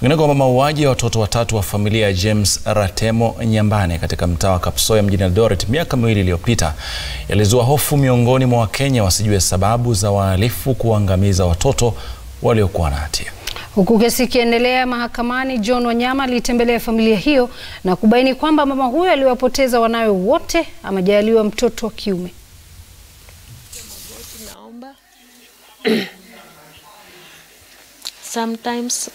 Kwingineko, kwa mauaji ya watoto watatu wa familia ya James Ratemo Nyambane katika mtaa wa Kapsoya mjini Eldoret miaka miwili iliyopita yalizua hofu miongoni mwa Wakenya wasijue sababu za wahalifu kuangamiza watoto waliokuwa na hatia. Huku kesi ikiendelea mahakamani, John Wanyama aliitembelea familia hiyo na kubaini kwamba mama huyo aliwapoteza wanawe wote, amejaliwa mtoto wa kiume. Sometimes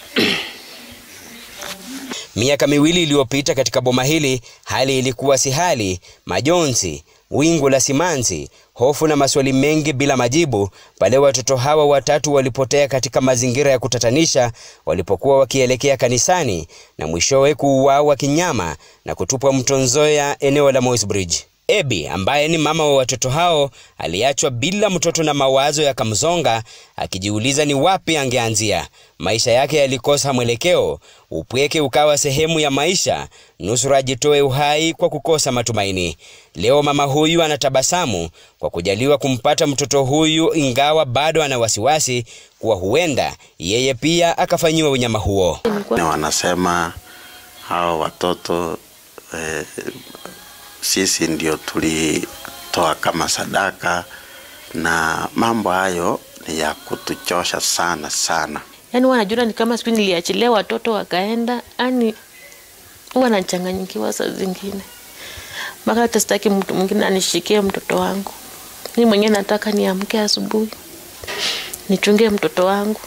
Miaka miwili iliyopita katika boma hili hali ilikuwa si hali, majonzi, wingu la simanzi, hofu na maswali mengi bila majibu, pale watoto hawa watatu walipotea katika mazingira ya kutatanisha walipokuwa wakielekea kanisani na mwishowe kuuawa kinyama na kutupwa mto Nzoia, eneo la Mossbridge. Ebi ambaye ni mama wa watoto hao aliachwa bila mtoto na mawazo kamzonga akijiuliza ni wapi angeanzia. Maisha yake yalikosa mwelekeo, upweke ukawa sehemu ya maisha, nusura ajitoe uhai kwa kukosa matumaini. Leo mama huyu anatabasamu kwa kujaliwa kumpata mtoto huyu, ingawa bado ana wasiwasi kuwa huenda yeye pia akafanyiwa unyama huo. Wanasema hao watoto eh, sisi ndio tulitoa kama sadaka, na mambo hayo ni ya kutuchosha sana sana. Yani wanajua ni kama siku niliachilia watoto wakaenda, yani wanachanganyikiwa saa zingine, mpaka hata sitaki mtu mwingine anishikie mtoto wangu. Mi mwenyewe nataka niamke asubuhi nichungie mtoto wangu.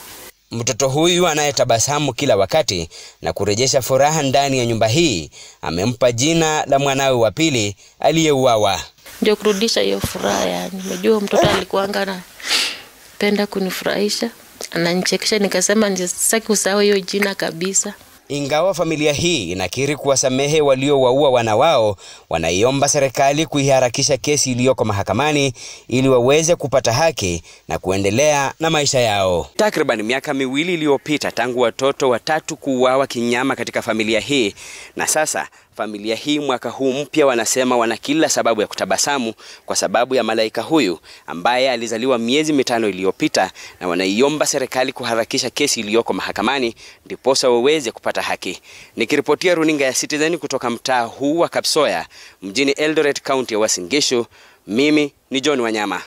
Mtoto huyu anayetabasamu kila wakati na kurejesha furaha ndani ya nyumba hii amempa jina la mwanawe wa pili aliyeuawa. Ndio kurudisha hiyo furaha yani. Nimejua mtoto alikuanga anapenda kunifurahisha, ananichekesha, nikasema sitaki kusahau hiyo jina kabisa. Ingawa familia hii inakiri kuwasamehe waliowaua wana wao, wanaiomba serikali kuiharakisha kesi iliyoko mahakamani ili waweze kupata haki na kuendelea na maisha yao. Takriban miaka miwili iliyopita tangu watoto watatu kuuawa kinyama katika familia hii na sasa Familia hii mwaka huu mpya wanasema wana kila sababu ya kutabasamu kwa sababu ya malaika huyu ambaye alizaliwa miezi mitano iliyopita, na wanaiomba serikali kuharakisha kesi iliyoko mahakamani ndiposa waweze kupata haki. Nikiripotia runinga ya Citizen kutoka mtaa huu wa Kapsoya mjini Eldoret, kaunti ya Uasin Gishu, mimi ni John Wanyama.